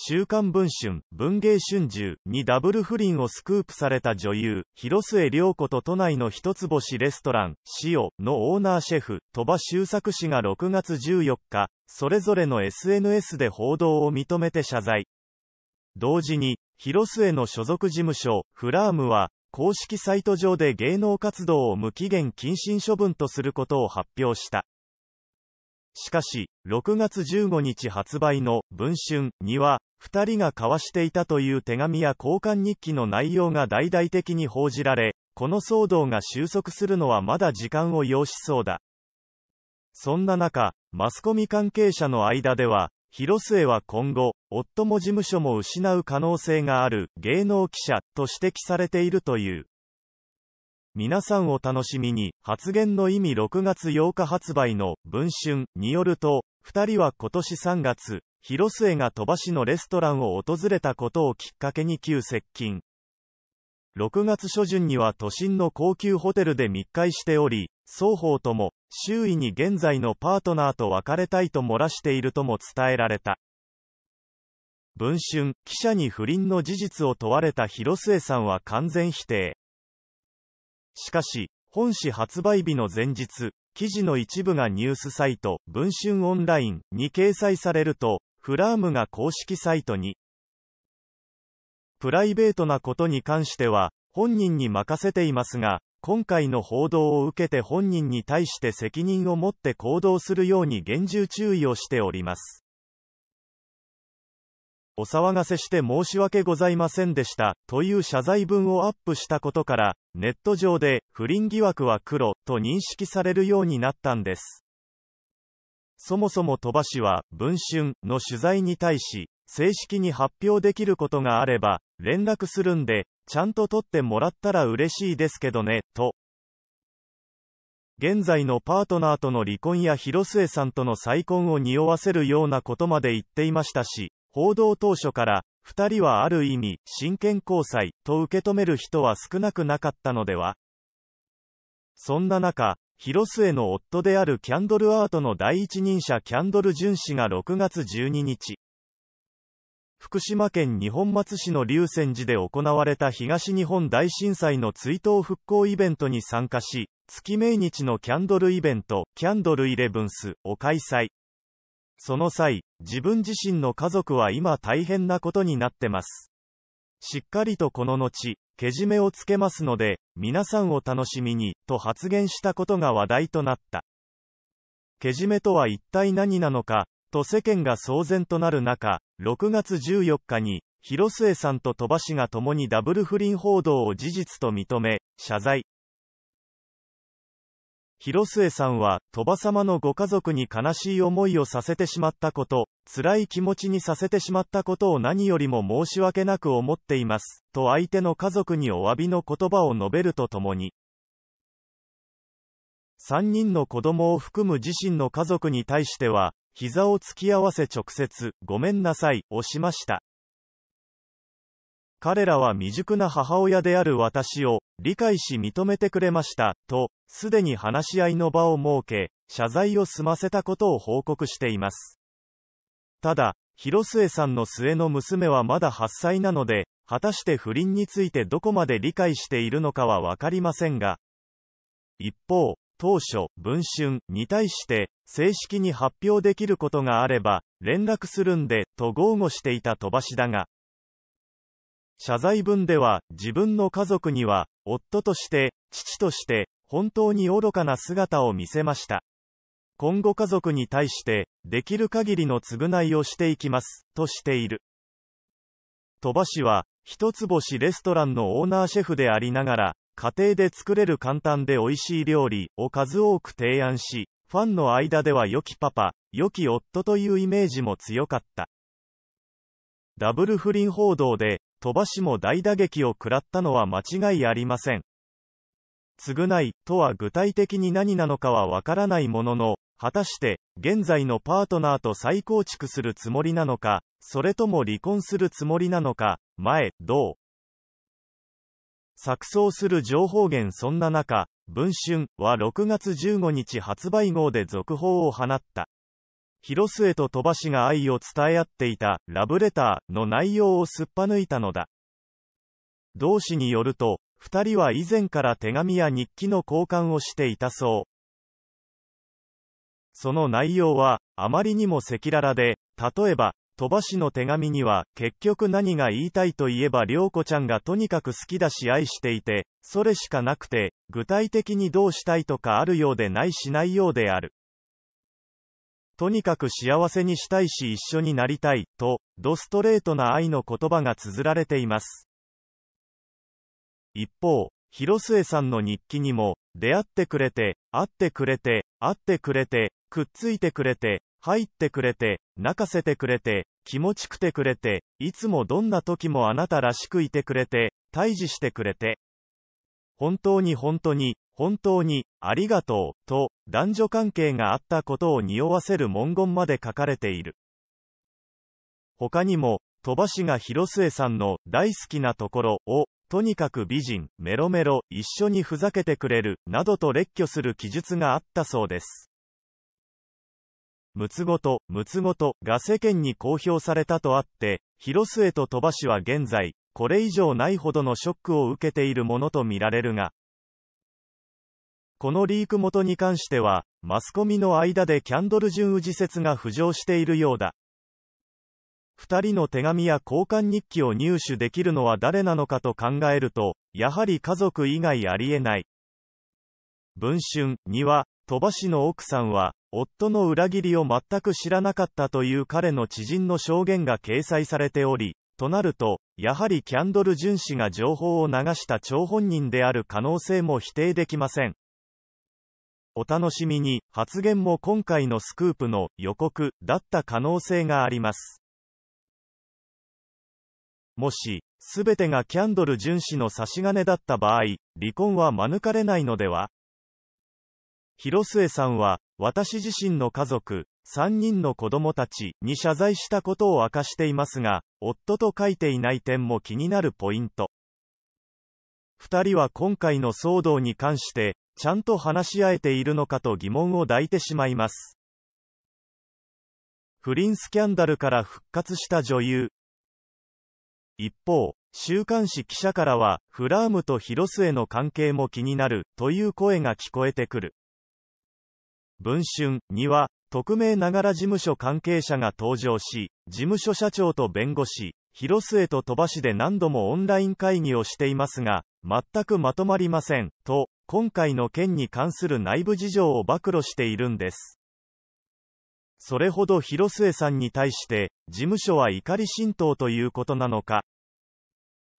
週刊文春、文芸春秋にダブル不倫をスクープされた女優、広末涼子と都内の一つ星レストラン、塩のオーナーシェフ、鳥羽周作氏が6月14日、それぞれの SNS で報道を認めて謝罪。同時に、広末の所属事務所、フラームは、公式サイト上で芸能活動を無期限謹慎処分とすることを発表した。しかし、6月15日発売の文春には、2人が交わしていたという手紙や交換日記の内容が大々的に報じられ、この騒動が収束するのはまだ時間を要しそうだ。そんな中、マスコミ関係者の間では、広末は今後、夫も事務所も失う可能性がある芸能記者と指摘されているという。皆さんお楽しみに、発言の意味6月8日発売の、文春によると、二人は今年3月、広末が鳥羽市のレストランを訪れたことをきっかけに急接近。6月初旬には都心の高級ホテルで密会しており、双方とも、周囲に現在のパートナーと別れたいと漏らしているとも伝えられた。文春、記者に不倫の事実を問われた広末さんは完全否定。しかし、本誌発売日の前日、記事の一部がニュースサイト、文春オンラインに掲載されると、フラームが公式サイトに、プライベートなことに関しては、本人に任せていますが、今回の報道を受けて本人に対して責任を持って行動するように厳重注意をしております。お騒がせして申し訳ございませんでした、という謝罪文をアップしたことから、ネット上で、不倫疑惑は黒、と認識されるようになったんです。そもそも鳥羽氏は、文春の取材に対し、正式に発表できることがあれば、連絡するんで、ちゃんと取ってもらったら嬉しいですけどね、と。現在のパートナーとの離婚や広末さんとの再婚を匂わせるようなことまで言っていましたし、報道当初から、2人はある意味、真剣交際、と受け止める人は少なくなかったのではそんな中、広末の夫であるキャンドルアートの第一人者キャンドル・淳氏が6月12日、福島県二本松市の龍泉寺で行われた東日本大震災の追悼復興イベントに参加し、月命日のキャンドルイベント、キャンドルイレブンスを開催。その際、自分自身の家族は今大変なことになってます。しっかりとこの後、けじめをつけますので、皆さんを楽しみに、と発言したことが話題となった。けじめとは一体何なのか、と世間が騒然となる中、6月14日に、広末さんと鳥羽氏が共にダブル不倫報道を事実と認め、謝罪、広末さんは、鳥羽様のご家族に悲しい思いをさせてしまったこと、辛い気持ちにさせてしまったことを何よりも申し訳なく思っています、と相手の家族にお詫びの言葉を述べるとともに、3人の子供を含む自身の家族に対しては、膝を突き合わせ直接、ごめんなさい、をしました。彼らは未熟な母親である私を理解し認めてくれました、と、すでに話し合いの場を設け、謝罪を済ませたことを報告しています。ただ、広末さんの末の娘はまだ8歳なので、果たして不倫についてどこまで理解しているのかは分かりませんが、一方、当初、文春に対して、正式に発表できることがあれば、連絡するんで、と豪語していた飛ばしだが、謝罪文では、自分の家族には、夫として、父として、本当に愚かな姿を見せました。今後家族に対して、できる限りの償いをしていきます、としている。鳥羽氏は、一つ星レストランのオーナーシェフでありながら、家庭で作れる簡単で美味しい料理を数多く提案し、ファンの間では良きパパ、良き夫というイメージも強かった。ダブル不倫報道で、鳥羽氏も大打撃を食らったのは間違いありません。償いとは具体的に何なのかはわからないものの、果たして、現在のパートナーと再構築するつもりなのか、それとも離婚するつもりなのか、前、どう錯綜する情報源そんな中、文春は6月15日発売号で続報を放った。広末と鳥羽氏が愛を伝え合っていた、ラブレターの内容をすっぱ抜いたのだ。同氏によると、二人は以前から手紙や日記の交換をしていたそう。その内容は、あまりにも赤裸々で、例えば、鳥羽氏の手紙には、結局何が言いたいといえば、良子ちゃんがとにかく好きだし愛していて、それしかなくて、具体的にどうしたいとかあるようでないしないようである。とにかく幸せにしたいし一緒になりたい、と、ドストレートな愛の言葉が綴られています。一方、広末さんの日記にも、出会ってくれて、会ってくれて、会ってくれて、くっついてくれて、入ってくれて、泣かせてくれて、気持ちくてくれて、いつもどんな時もあなたらしくいてくれて、退治してくれて。本当に本当に、本当に、ありがとう、と、男女関係があったことを匂わせる文言まで書かれている。他にも、鳥羽氏が広末さんの、大好きなところ、を、とにかく美人、メロメロ、一緒にふざけてくれる、などと列挙する記述があったそうです。ムツゴト、ムツゴトが世間に公表されたとあって、広末と鳥羽氏は現在、これ以上ないほどのショックを受けているものとみられるが、このリーク元に関しては、マスコミの間でキャンドル・ジュンウ説が浮上しているようだ。2人の手紙や交換日記を入手できるのは誰なのかと考えると、やはり家族以外ありえない。文春には、鳥羽氏の奥さんは、夫の裏切りを全く知らなかったという彼の知人の証言が掲載されており、となると、やはりキャンドル・ジュン氏が情報を流した張本人である可能性も否定できません。お楽しみに、発言も今回のスクープの予告だった可能性があります。もし、すべてがキャンドル純視の差し金だった場合、離婚は免れないのでは広末さんは、私自身の家族、3人の子供たちに謝罪したことを明かしていますが、夫と書いていない点も気になるポイント。2人は今回の騒動に関して、ちゃんと話し合えているのかと疑問を抱いてしまいます。不倫スキャンダルから復活した女優。一方、週刊誌記者からは、フラームと広末の関係も気になる、という声が聞こえてくる。文春には、匿名ながら事務所関係者が登場し、事務所社長と弁護士、広末と鳥羽市で何度もオンライン会議をしていますが、全くまとまりません、と、今回の件に関する内部事情を暴露しているんです。それほど広末さんに対して、事務所は怒り浸透ということなのか。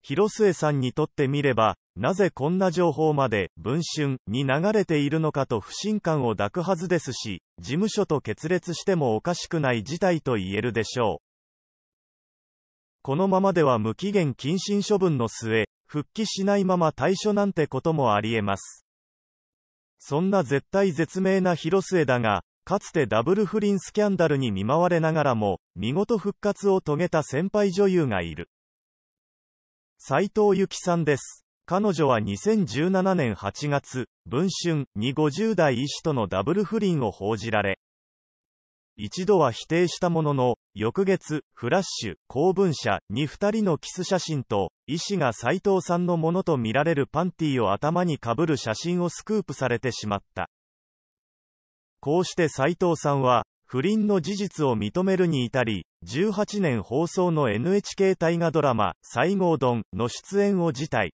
広末さんにとってみれば、なぜこんな情報まで、文春に流れているのかと不信感を抱くはずですし、事務所と決裂してもおかしくない事態と言えるでしょう。このままでは無期限謹慎処分の末、復帰しないまま退所なんてこともありえます。そんな絶対絶命な広末だが、かつてダブル不倫スキャンダルに見舞われながらも、見事復活を遂げた先輩女優がいる。斎藤由紀さんです。彼女は2017年8月、文春に50代医師とのダブル不倫を報じられ、一度は否定したものの、翌月、フラッシュ、公文社に2人のキス写真と、医師が斎藤さんのものとみられるパンティを頭にかぶる写真をスクープされてしまった。こうして斎藤さんは、不倫の事実を認めるに至り、18年放送の NHK 大河ドラマ、西郷丼の出演を辞退。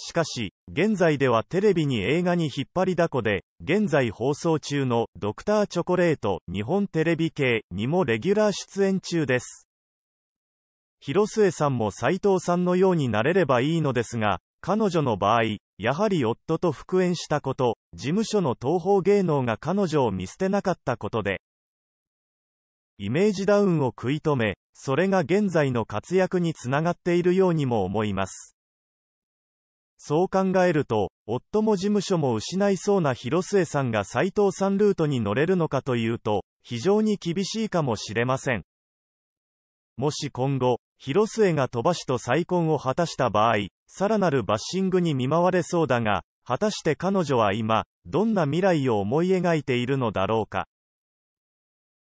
しかし、現在ではテレビに映画に引っ張りだこで、現在放送中のドクターチョコレート日本テレビ系にもレギュラー出演中です。広末さんも斎藤さんのようになれればいいのですが、彼女の場合、やはり夫と復縁したこと、事務所の東方芸能が彼女を見捨てなかったことで、イメージダウンを食い止め、それが現在の活躍につながっているようにも思います。そう考えると、夫も事務所も失いそうな広末さんが斎藤さんルートに乗れるのかというと、非常に厳しいかもしれません。もし今後、広末が鳥羽氏と再婚を果たした場合、さらなるバッシングに見舞われそうだが、果たして彼女は今、どんな未来を思い描いているのだろうか。